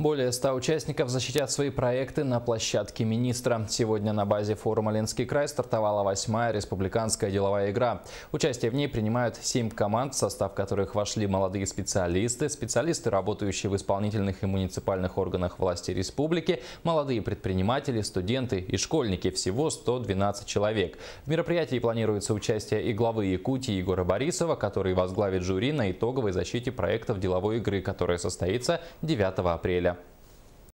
Более 100 участников защитят свои проекты на площадке министра. Сегодня на базе форума «Ленский край» стартовала восьмая республиканская деловая игра. Участие в ней принимают семь команд, в состав которых вошли молодые специалисты, специалисты, работающие в исполнительных и муниципальных органах власти республики, молодые предприниматели, студенты и школьники. Всего 112 человек. В мероприятии планируется участие и главы Якутии Егора Борисова, который возглавит жюри на итоговой защите проектов деловой игры, которая состоится 9 апреля.